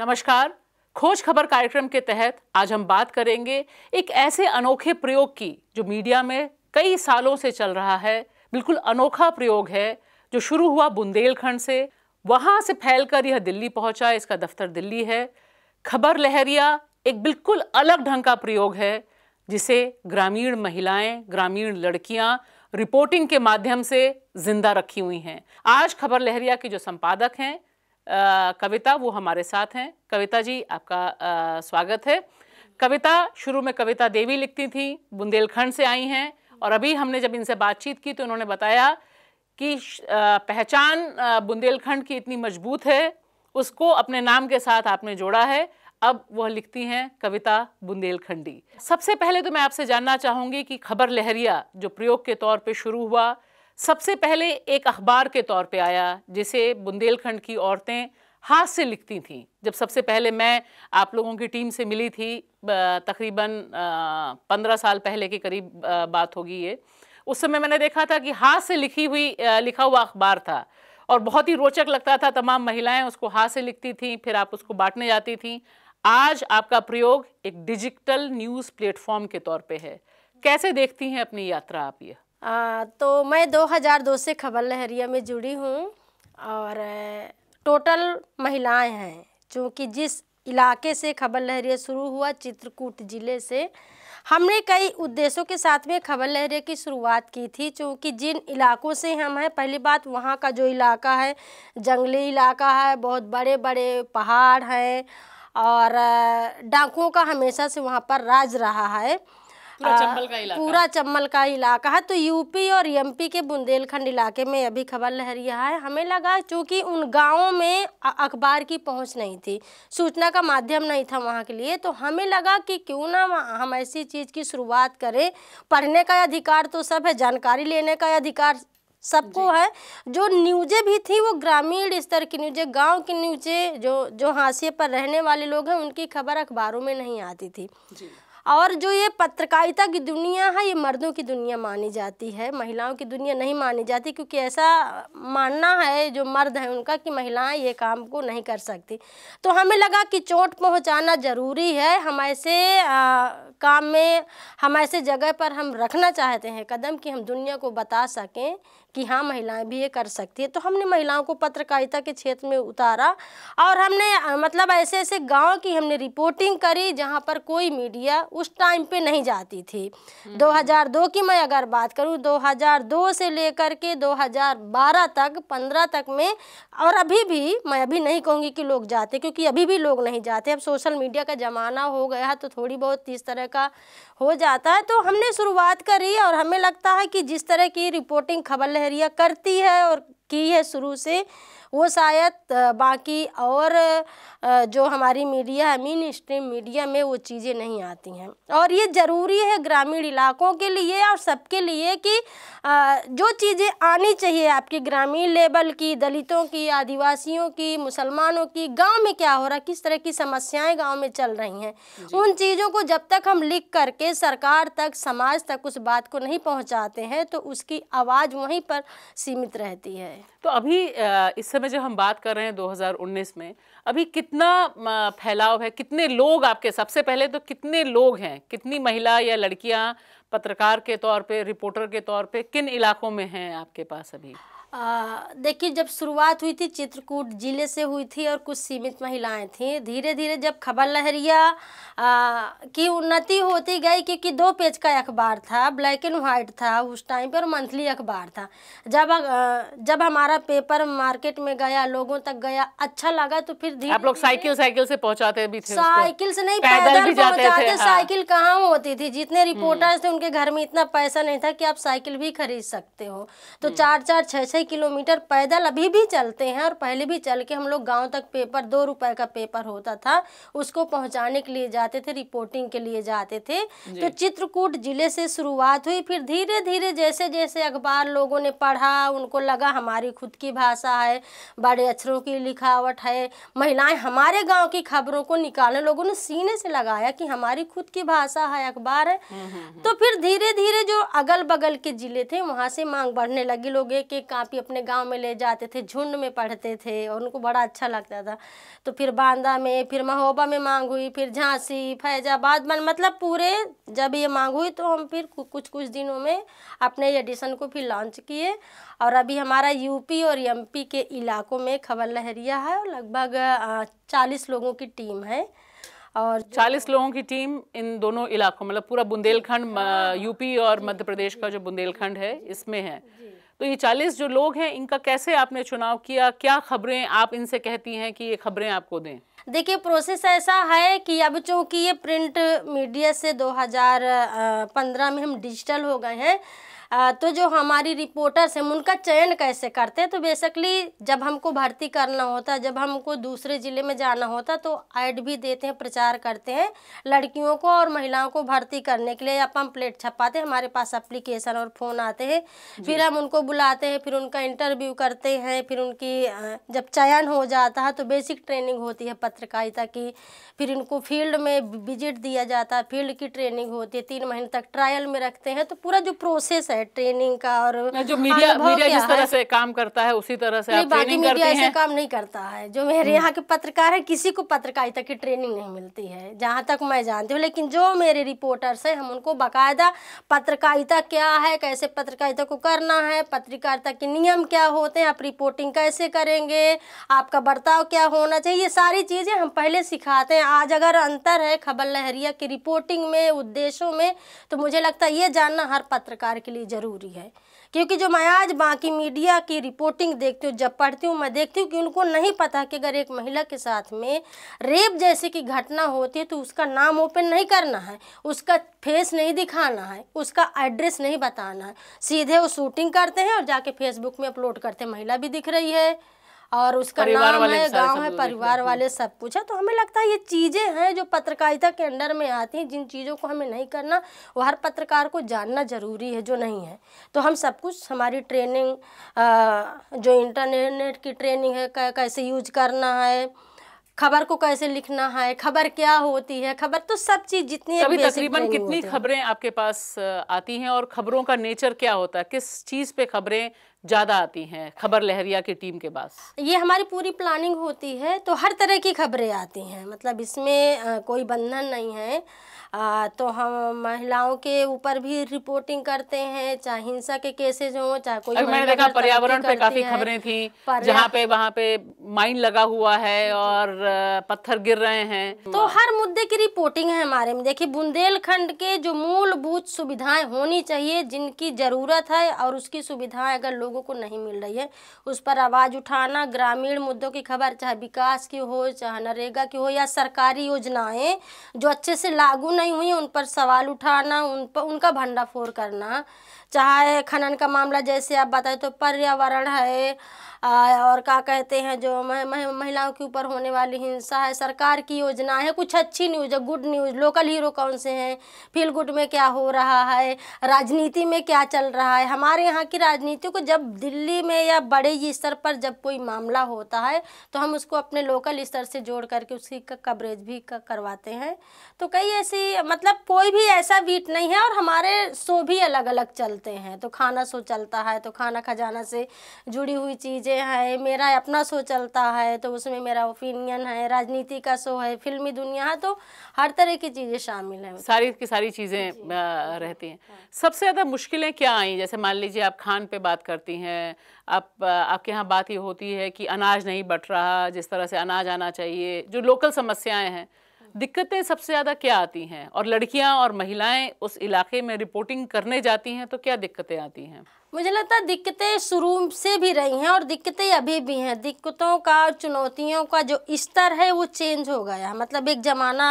नमस्कार खोज खबर कार्यक्रम के तहत आज हम बात करेंगे एक ऐसे अनोखे प्रयोग की जो मीडिया में कई सालों से चल रहा है बिल्कुल अनोखा प्रयोग है जो शुरू हुआ बुंदेलखंड से वहां से फैलकर यह दिल्ली पहुंचा इसका दफ्तर दिल्ली है खबर लहरिया एक बिल्कुल अलग ढंग का प्रयोग है जिसे ग्रामीण महिलाएं ग्रामीण लड़कियां रिपोर्टिंग के माध्यम से जिंदा रखी हुई हैं आज खबर लहरिया के जो संपादक हैं कविता वो हमारे साथ हैं कविता जी आपका आ, स्वागत है कविता शुरू में कविता देवी लिखती थी बुंदेलखंड से आई हैं और अभी हमने जब इनसे बातचीत की तो उन्होंने बताया कि आ, पहचान बुंदेलखंड की इतनी मजबूत है उसको अपने नाम के साथ आपने जोड़ा है अब वह लिखती हैं कविता बुंदेलखंडी सबसे पहले तो मैं आपसे जानना चाहूँगी कि खबर लहरिया जो प्रयोग के तौर पे शुरू हुआ सबसे पहले एक अखबार के तौर पे आया जिसे बुंदेलखंड की औरतें हाथ से लिखती थीं जब सबसे पहले मैं आप लोगों की टीम से मिली थी तकरीबन पंद्रह साल पहले के करीब बात होगी ये उस समय मैंने देखा था कि हाथ से लिखी हुई लिखा हुआ अखबार था और बहुत ही रोचक लगता था तमाम महिलाएं उसको हाथ से लिखती थीं फिर आप उसको बांटने जाती थीं आज आपका प्रयोग एक डिजिटल न्यूज़ प्लेटफॉर्म के तौर पे है कैसे देखती हैं अपनी यात्रा आप यह आ, तो मैं 2002 से खबर लहरिया में जुड़ी हूँ और टोटल महिलाएं हैं चूँकि जिस इलाके से खबर लहरिया शुरू हुआ चित्रकूट ज़िले से हमने कई उद्देश्यों के साथ में खबर लहरिया की शुरुआत की थी चूँकि जिन इलाकों से हम हैं पहली बात वहाँ का जो इलाका है जंगली इलाका है बहुत बड़े बड़े पहाड़ हैं और डाकुओं का हमेशा से वहाँ पर राज रहा है पूरा चंबल का इलाका पूरा चंबल का इलाका है तो यूपी और एमपी के बुंदेलखंड इलाके में अभी खबर लहर रहा है हमें लगा क्योंकि उन गांवों में अखबार की पहुँच नहीं थी सूचना का माध्यम नहीं था वहाँ के लिए तो हमें लगा कि क्यों ना हम ऐसी चीज़ की शुरुआत करें पढ़ने का अधिकार तो सब है जानकारी लेने का अधिकार सबको है जो न्यूज़ें भी थी वो ग्रामीण स्तर की न्यूज़ें गांव की न्यूज़ें जो जो हाशिए पर रहने वाले लोग हैं उनकी खबर अखबारों में नहीं आती थी और जो ये पत्रकारिता की दुनिया है ये मर्दों की दुनिया मानी जाती है महिलाओं की दुनिया नहीं मानी जाती क्योंकि ऐसा मानना है जो मर्द है उनका कि महिलाएं ये काम को नहीं कर सकती तो हमें लगा कि चोट पहुंचाना ज़रूरी है हम ऐसे आ, काम में हम ऐसे जगह पर हम रखना चाहते हैं कदम कि हम दुनिया को बता सकें कि हाँ महिलाएं भी ये कर सकती है तो हमने महिलाओं को पत्रकारिता के क्षेत्र में उतारा और हमने मतलब ऐसे ऐसे गांव की हमने रिपोर्टिंग करी जहां पर कोई मीडिया उस टाइम पे नहीं जाती थी 2002 हम्म। की मैं अगर बात करूं 2002 से लेकर के 2012 तक 15 तक में और अभी भी मैं अभी नहीं कहूँगी कि लोग जाते क्योंकि अभी भी लोग नहीं जाते अब सोशल मीडिया का ज़माना हो गया तो थोड़ी बहुत इस तरह का हो जाता है तो हमने शुरुआत करी और हमें लगता है कि जिस तरह की रिपोर्टिंग खबर बहरिया करती है और की है शुरू से वो शायद बाकी और जो हमारी मीडिया है मीन स्ट्रीम मीडिया में वो चीज़ें नहीं आती हैं और ये ज़रूरी है ग्रामीण इलाकों के लिए और सबके लिए कि जो चीज़ें आनी चाहिए आपकी ग्रामीण लेवल की दलितों की आदिवासियों की मुसलमानों की गांव में क्या हो रहा किस तरह की समस्याएं गांव में चल रही हैं उन चीज़ों को जब तक हम लिख करके सरकार तक समाज तक उस बात को नहीं पहुँचाते हैं तो उसकी आवाज़ वहीं पर सीमित रहती है तो अभी इस समय जब हम बात कर रहे हैं 2019 में अभी कितना फैलाव है कितने लोग आपके सबसे पहले तो कितने लोग हैं कितनी महिला या लड़कियां पत्रकार के तौर पे रिपोर्टर के तौर पे किन इलाकों में हैं आपके पास अभी देखिए जब शुरुआत हुई थी चित्रकूट जिले से हुई थी और कुछ सीमित महिलाएं थीं धीरे धीरे जब खबर लहरिया की उन्नति होती गई क्योंकि दो पेज का अखबार था ब्लैक एंड वाइट था उस टाइम पर मंथली अखबार था जब आ, जब हमारा पेपर मार्केट में गया लोगों तक गया अच्छा लगा तो फिर आप लोग साइकिल साइकिल से पहुंचाते भी थे साइकिल से नहीं पैदल पहुंचाते हाँ। साइकिल कहाँ होती थी जितने हम्म। रिपोर्टर्स थे उनके घर में इतना पैसा नहीं था कि आप साइकिल भी खरीद सकते हो तो हम्म। चार चार छः छः आधे किलोमीटर पैदल अभी भी चलते हैं और पहले भी चल के हम लोग गाँव तक पेपर दो रुपए का पेपर होता था उसको पहुंचाने के लिए जाते थे रिपोर्टिंग के लिए जाते थे तो चित्रकूट जिले से शुरुआत हुई फिर धीरे धीरे जैसे जैसे अखबार लोगों ने पढ़ा उनको लगा हमारी खुद की भाषा है बड़े अक्षरों की लिखावट है महिलाएं हमारे गाँव की खबरों को निकालने लोगों ने सीने से लगाया कि हमारी खुद की भाषा है अखबार है हम्म, हम्म, हम्म। तो फिर धीरे धीरे जो अगल बगल के जिले थे वहाँ से मांग बढ़ने लगी लोग एक एक कॉपी अपने गांव में ले जाते थे झुंड में पढ़ते थे और उनको बड़ा अच्छा लगता था तो फिर बांदा में फिर महोबा में मांग हुई फिर झांसी फैजाबाद मन मतलब पूरे जब ये मांग हुई तो हम फिर कुछ कुछ दिनों में अपने एडिशन को फिर लॉन्च किए और अभी हमारा यूपी और एम के इलाकों में खबर लहरिया है लगभग चालीस लोगों की टीम है और चालीस लोगों की टीम इन दोनों इलाकों मतलब पूरा बुंदेलखंड यूपी हाँ। और मध्य प्रदेश का जो बुंदेलखंड है इसमें है तो ये चालीस जो लोग हैं इनका कैसे आपने चुनाव किया क्या खबरें आप इनसे कहती हैं कि ये खबरें आपको दें देखिए प्रोसेस ऐसा है कि अब चूँकि ये प्रिंट मीडिया से 2015 में हम डिजिटल हो गए हैं तो जो हमारी रिपोर्टर्स हैं उनका चयन कैसे करते हैं तो बेसिकली जब हमको भर्ती करना होता है जब हमको दूसरे ज़िले में जाना होता तो ऐड भी देते हैं प्रचार करते हैं लड़कियों को और महिलाओं को भर्ती करने के लिए या पम्पलेट छपाते हैं हमारे पास अप्लीकेशन और फ़ोन आते हैं फिर हम उनको बुलाते हैं फिर उनका इंटरव्यू करते हैं फिर उनकी जब चयन हो जाता है तो बेसिक ट्रेनिंग होती है पत्रकारिता की फिर इनको फील्ड में विजिट दिया जाता है फील्ड की ट्रेनिंग होती है तीन महीने तक ट्रायल में रखते हैं तो पूरा जो प्रोसेस है है ट्रेनिंग का और जो मीडिया मीडिया जिस तरह से काम करता है उसी तरह से बाकी मीडिया ऐसे काम नहीं करता है जो मेरे हम्म। यहाँ के पत्रकार है किसी को पत्रकारिता की ट्रेनिंग नहीं मिलती है जहाँ तक मैं जानती हूँ लेकिन जो मेरे रिपोर्टर्स है हम उनको बाकायदा पत्रकारिता क्या है कैसे पत्रकारिता को करना है पत्रकारिता के नियम क्या होते हैं आप रिपोर्टिंग कैसे करेंगे आपका बर्ताव क्या होना चाहिए ये सारी चीज़ें हम पहले सिखाते हैं आज अगर अंतर है खबर लहरिया की रिपोर्टिंग में उद्देश्यों में तो मुझे लगता है ये जानना हर पत्रकार के लिए ज़रूरी है क्योंकि जो मैं आज बाकी मीडिया की रिपोर्टिंग देखती हूँ जब पढ़ती हूँ मैं देखती हूँ कि उनको नहीं पता कि अगर एक महिला के साथ में रेप जैसे की घटना होती है तो उसका नाम ओपन नहीं करना है उसका फेस नहीं दिखाना है उसका एड्रेस नहीं बताना है सीधे वो शूटिंग करते हैं और जाके फेसबुक में अपलोड करते हैं महिला भी दिख रही है और उसका नाम है गांव है परिवार वाले सब कुछ है तो हमें लगता है ये चीज़ें हैं जो पत्रकारिता के अंडर में आती हैं जिन चीज़ों को हमें नहीं करना वो हर पत्रकार को जानना ज़रूरी है जो नहीं है तो हम सब कुछ हमारी ट्रेनिंग जो इंटरनेट की ट्रेनिंग है कैसे यूज करना है खबर को कैसे लिखना है खबर क्या होती है खबर तो सब चीज जितनी अभी तकरीबन कितनी खबरें आपके पास आती हैं और खबरों का नेचर क्या होता है किस चीज पे खबरें ज़्यादा आती हैं खबर लहरिया की टीम के पास ये हमारी पूरी प्लानिंग होती है तो हर तरह की खबरें आती हैं मतलब इसमें कोई बंधन नहीं है आ, तो हम महिलाओं के ऊपर भी रिपोर्टिंग करते हैं चाहे हिंसा के केसेज हो चाहे कोई मैंने देखा पर्यावरण पे काफी खबरें थी जहाँ पे वहाँ पे माइन लगा हुआ है और पत्थर गिर रहे हैं तो हर मुद्दे की रिपोर्टिंग है हमारे में देखिए बुंदेलखंड के जो मूलभूत सुविधाएं होनी चाहिए जिनकी जरूरत है और उसकी सुविधाएं अगर लोगों को नहीं मिल रही है उस पर आवाज उठाना ग्रामीण मुद्दों की खबर चाहे विकास की हो चाहे नरेगा की हो या सरकारी योजनाएं जो अच्छे से लागू नहीं हुई उन पर सवाल उठाना उन पर उनका भंडाफोड़ करना चाहे खनन का मामला जैसे आप बताए तो पर्यावरण है और क्या कहते हैं जो महिलाओं के ऊपर होने वाली हिंसा है सरकार की योजना है कुछ अच्छी न्यूज है गुड न्यूज लोकल हीरो कौन से हैं फील गुड में क्या हो रहा है राजनीति में क्या चल रहा है हमारे यहाँ की राजनीति को जब दिल्ली में या बड़े स्तर पर जब कोई मामला होता है तो हम उसको अपने लोकल स्तर से जोड़ करके उसकी कवरेज भी करवाते हैं तो कई ऐसी मतलब कोई भी ऐसा बीट नहीं है और हमारे शो भी अलग अलग चलते चलते हैं तो खाना शो चलता है तो खाना खजाना से जुड़ी हुई चीज़ें हैं मेरा अपना शो चलता है तो उसमें मेरा ओपिनियन है राजनीति का शो है फिल्मी दुनिया है तो हर तरह की चीज़ें शामिल हैं सारी की सारी चीज़ें रहती हैं सबसे ज़्यादा मुश्किलें क्या आई जैसे मान लीजिए आप खान पर बात करती हैं आप आपके यहाँ बात ये होती है कि अनाज नहीं बट रहा जिस तरह से अनाज आना चाहिए जो लोकल समस्याएं हैं दिक्कतें सबसे ज़्यादा क्या आती हैं और लड़कियां और महिलाएं उस इलाके में रिपोर्टिंग करने जाती हैं तो क्या दिक्कतें आती हैं मुझे लगता है दिक्कतें शुरू से भी रही हैं और दिक्कतें अभी भी हैं दिक्कतों का और चुनौतियों का जो स्तर है वो चेंज हो गया मतलब एक ज़माना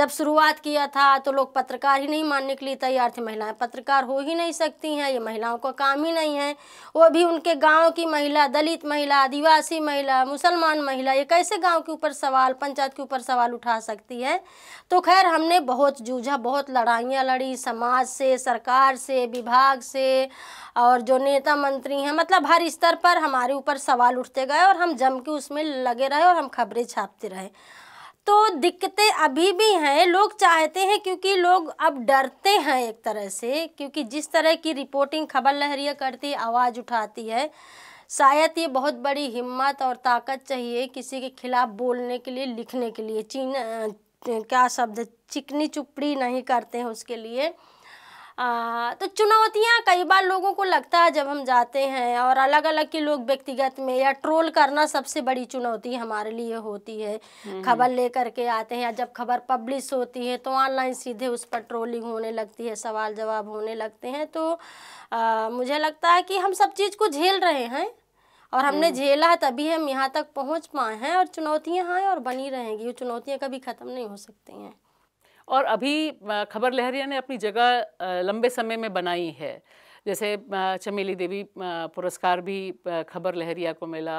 जब शुरुआत किया था तो लोग पत्रकार ही नहीं मानने के लिए तैयार थे महिलाएं पत्रकार हो ही नहीं सकती हैं ये महिलाओं का काम ही नहीं है वो भी उनके गाँव की महिला दलित महिला आदिवासी महिला मुसलमान महिला ये कैसे गाँव के ऊपर सवाल पंचायत के ऊपर सवाल उठा सकती है तो खैर हमने बहुत जूझा बहुत लड़ाइयाँ लड़ी समाज से सरकार से विभाग से और जो नेता मंत्री हैं मतलब हर स्तर पर हमारे ऊपर सवाल उठते गए और हम जम के उसमें लगे रहे और हम खबरें छापते रहे तो दिक्कतें अभी भी हैं लोग चाहते हैं क्योंकि लोग अब डरते हैं एक तरह से क्योंकि जिस तरह की रिपोर्टिंग खबर लहरिया करती आवाज़ उठाती है शायद ये बहुत बड़ी हिम्मत और ताकत चाहिए किसी के खिलाफ़ बोलने के लिए लिखने के लिए चीन क्या शब्द चिकनी चुपड़ी नहीं करते हैं उसके लिए आ, तो चुनौतियाँ कई बार लोगों को लगता है जब हम जाते हैं और अलग अलग के लोग व्यक्तिगत में या ट्रोल करना सबसे बड़ी चुनौती हमारे लिए होती है हम्म। खबर लेकर के आते हैं या जब खबर पब्लिश होती है तो ऑनलाइन सीधे उस पर ट्रोलिंग होने लगती है सवाल जवाब होने लगते हैं तो आ, मुझे लगता है कि हम सब चीज़ को झेल रहे हैं और हमने हम्म। झेला है तभी हम यहाँ तक पहुँच पाए हैं और चुनौतियाँ हैं और बनी रहेंगी वो चुनौतियाँ कभी ख़त्म नहीं हो सकती हैं और अभी खबर लहरिया ने अपनी जगह लंबे समय में बनाई है जैसे चमेली देवी पुरस्कार भी खबर लहरिया को मिला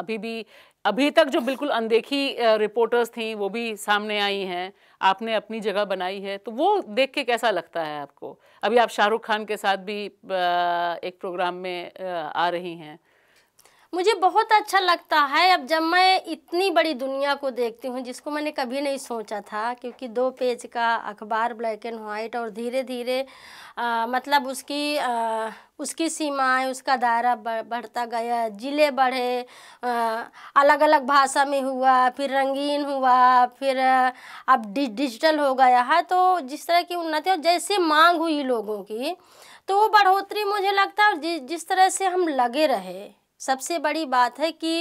अभी भी अभी तक जो बिल्कुल अनदेखी रिपोर्टर्स थी वो भी सामने आई हैं आपने अपनी जगह बनाई है तो वो देख के कैसा लगता है आपको अभी आप शाहरुख खान के साथ भी एक प्रोग्राम में आ रही हैं मुझे बहुत अच्छा लगता है अब जब मैं इतनी बड़ी दुनिया को देखती हूँ जिसको मैंने कभी नहीं सोचा था क्योंकि दो पेज का अखबार ब्लैक एंड वाइट और धीरे धीरे आ, मतलब उसकी आ, उसकी सीमाएं उसका दायरा बढ़ता गया ज़िले बढ़े अलग अलग भाषा में हुआ फिर रंगीन हुआ फिर अब डि, डिजिटल हो गया है तो जिस तरह की उन्नति और जैसे मांग हुई लोगों की तो वो बढ़ोतरी मुझे लगता है जिस जि, जिस तरह से हम लगे रहे सबसे बड़ी बात है कि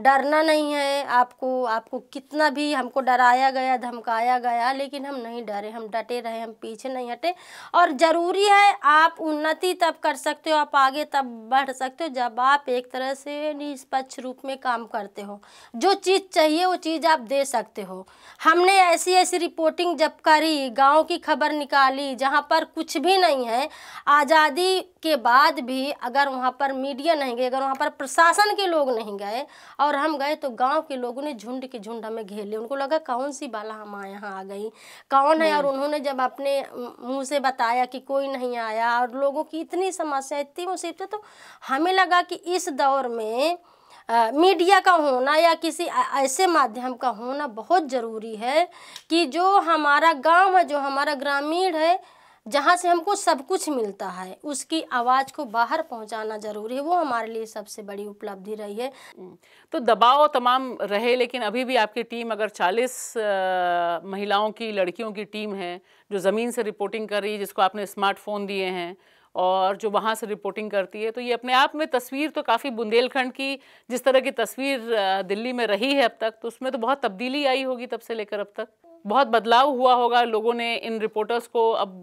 डरना नहीं है आपको आपको कितना भी हमको डराया गया धमकाया गया लेकिन हम नहीं डरे हम डटे रहे हम पीछे नहीं हटे और ज़रूरी है आप उन्नति तब कर सकते हो आप आगे तब बढ़ सकते हो जब आप एक तरह से निष्पक्ष रूप में काम करते हो जो चीज़ चाहिए वो चीज़ आप दे सकते हो हमने ऐसी ऐसी रिपोर्टिंग जब करी गाँव की खबर निकाली जहाँ पर कुछ भी नहीं है आज़ादी के बाद भी अगर वहाँ पर मीडिया नहीं गए अगर वहाँ पर प्रशासन के लोग नहीं गए और और हम गए तो गांव के लोगों ने झुंड के झुंड हमें घेर लिया उनको लगा कौन सी बाला हम आए यहाँ आ गई कौन है और हम्म। उन्होंने जब अपने मुँह से बताया कि कोई नहीं आया और लोगों की इतनी समस्या इतनी मुसीबतें तो हमें लगा कि इस दौर में आ, मीडिया का होना या किसी ऐसे माध्यम का होना बहुत ज़रूरी है कि जो हमारा गांव है जो हमारा ग्रामीण है जहाँ से हमको सब कुछ मिलता है उसकी आवाज़ को बाहर पहुँचाना जरूरी है वो हमारे लिए सबसे बड़ी उपलब्धि रही है हम्म, तो दबाव तो तमाम रहे लेकिन अभी भी आपकी टीम अगर 40 आ, महिलाओं की लड़कियों की टीम है जो ज़मीन से रिपोर्टिंग कर रही है जिसको आपने स्मार्टफोन दिए हैं और जो वहाँ से रिपोर्टिंग करती है तो ये अपने आप में तस्वीर तो काफ़ी बुंदेलखंड की जिस तरह की तस्वीर दिल्ली में रही है अब तक तो उसमें तो बहुत तब्दीली आई होगी तब से लेकर अब तक बहुत बदलाव हुआ होगा लोगों ने इन रिपोर्टर्स को अब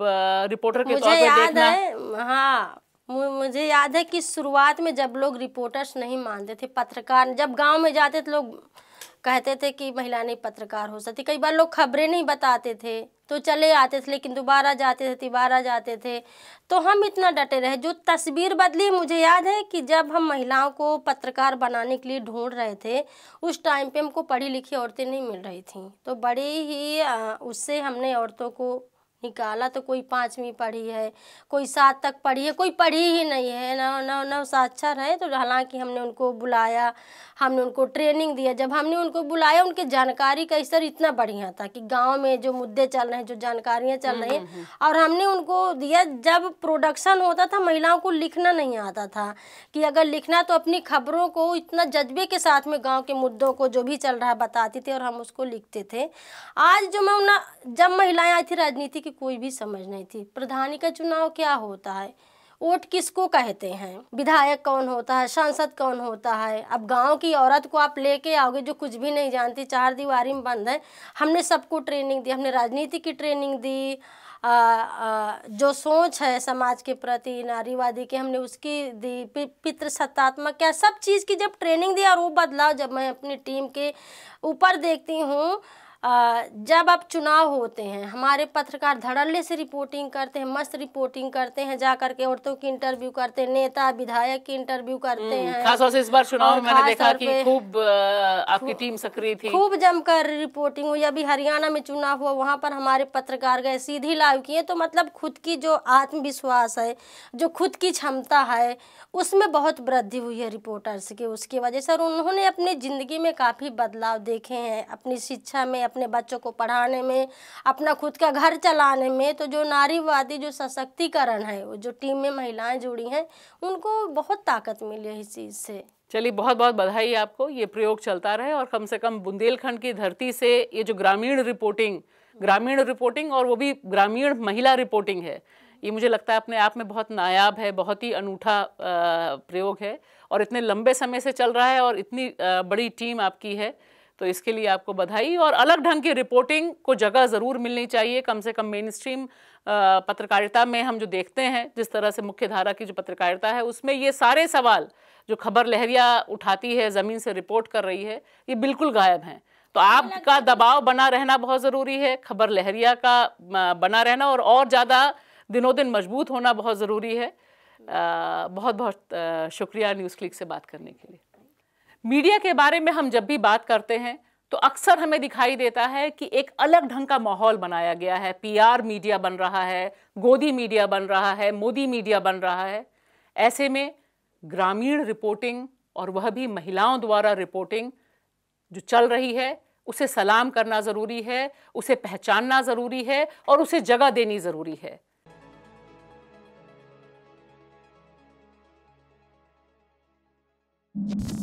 रिपोर्टर के तौर याद देखना है हाँ मुझे याद है कि शुरुआत में जब लोग रिपोर्टर्स नहीं मानते थे पत्रकार जब गांव में जाते थे लोग कहते थे कि महिला नहीं पत्रकार हो सकती कई बार लोग खबरें नहीं बताते थे तो चले आते थे लेकिन दोबारा जाते थे तिबारा जाते थे तो हम इतना डटे रहे जो तस्वीर बदली मुझे याद है कि जब हम महिलाओं को पत्रकार बनाने के लिए ढूंढ रहे थे उस टाइम पे हमको पढ़ी लिखी औरतें नहीं मिल रही थीं तो बड़ी ही उससे हमने औरतों को निकाला तो कोई पाँचवीं पढ़ी है कोई सात तक पढ़ी है कोई पढ़ी ही नहीं है नौ नौ नौ साक्षर अच्छा है तो हालांकि हमने उनको बुलाया हमने उनको ट्रेनिंग दिया जब हमने उनको बुलाया उनके जानकारी का स्तर इतना बढ़िया था कि गाँव में जो मुद्दे चल रहे हैं जो जानकारियाँ चल रही हैं हम्म, हम्म, हम्म। और हमने उनको दिया जब प्रोडक्शन होता था महिलाओं को लिखना नहीं आता था कि अगर लिखना तो अपनी खबरों को इतना जज्बे के साथ में गाँव के मुद्दों को जो भी चल रहा बताती थी और हम उसको लिखते थे आज जो मैं जब महिलाएं आई थी राजनीति की कोई भी समझ नहीं थी प्रधानी का चुनाव क्या होता है वोट किसको कहते हैं विधायक कौन होता है सांसद कौन होता है अब गांव की औरत को आप लेके आओगे जो कुछ भी नहीं जानती चार दीवारी में बंद है हमने सबको ट्रेनिंग दी हमने राजनीति की ट्रेनिंग दी आ, आ, जो सोच है समाज के प्रति नारीवादी के हमने उसकी दी पि, पितृसत्तात्मक क्या सब चीज़ की जब ट्रेनिंग दी और वो बदलाव जब मैं अपनी टीम के ऊपर देखती हूँ जब अब चुनाव होते हैं हमारे पत्रकार धड़ल्ले से रिपोर्टिंग करते हैं मस्त रिपोर्टिंग करते हैं जा करके औरतों की इंटरव्यू करते हैं नेता विधायक की इंटरव्यू करते हम्म, हैं खासतौर से इस बार चुनाव में मैंने देखा कि खूब आपकी टीम सक्रिय थी खूब जमकर रिपोर्टिंग हुई अभी हरियाणा में चुनाव हुआ वहाँ पर हमारे पत्रकार गए सीधी लाइव किए तो मतलब खुद की जो आत्मविश्वास है जो खुद की क्षमता है उसमें बहुत वृद्धि हुई है रिपोर्टर्स की उसकी वजह से उन्होंने अपनी ज़िंदगी में काफ़ी बदलाव देखे हैं अपनी शिक्षा में अपने बच्चों को पढ़ाने में अपना खुद का घर चलाने में तो जो नारीवादी जो सशक्तिकरण है वो जो टीम में महिलाएं जुड़ी हैं उनको बहुत ताकत मिली है इस चीज़ से चलिए बहुत बहुत बधाई आपको ये प्रयोग चलता रहे और कम से कम बुंदेलखंड की धरती से ये जो ग्रामीण रिपोर्टिंग ग्रामीण रिपोर्टिंग और वो भी ग्रामीण महिला रिपोर्टिंग है ये मुझे लगता है अपने आप में बहुत नायाब है बहुत ही अनूठा प्रयोग है और इतने लंबे समय से चल रहा है और इतनी बड़ी टीम आपकी है तो इसके लिए आपको बधाई और अलग ढंग की रिपोर्टिंग को जगह ज़रूर मिलनी चाहिए कम से कम मेन स्ट्रीम पत्रकारिता में हम जो देखते हैं जिस तरह से मुख्य धारा की जो पत्रकारिता है उसमें ये सारे सवाल जो खबर लहरिया उठाती है ज़मीन से रिपोर्ट कर रही है ये बिल्कुल गायब हैं तो आपका दबाव बना रहना बहुत ज़रूरी है खबर लहरिया का बना रहना और और ज़्यादा दिनों दिन मजबूत होना बहुत ज़रूरी है आ, बहुत बहुत शुक्रिया न्यूज़ क्लिक से बात करने के लिए मीडिया के बारे में हम जब भी बात करते हैं तो अक्सर हमें दिखाई देता है कि एक अलग ढंग का माहौल बनाया गया है पीआर मीडिया बन रहा है गोदी मीडिया बन रहा है मोदी मीडिया बन रहा है ऐसे में ग्रामीण रिपोर्टिंग और वह भी महिलाओं द्वारा रिपोर्टिंग जो चल रही है उसे सलाम करना ज़रूरी है उसे पहचानना ज़रूरी है और उसे जगह देनी ज़रूरी है you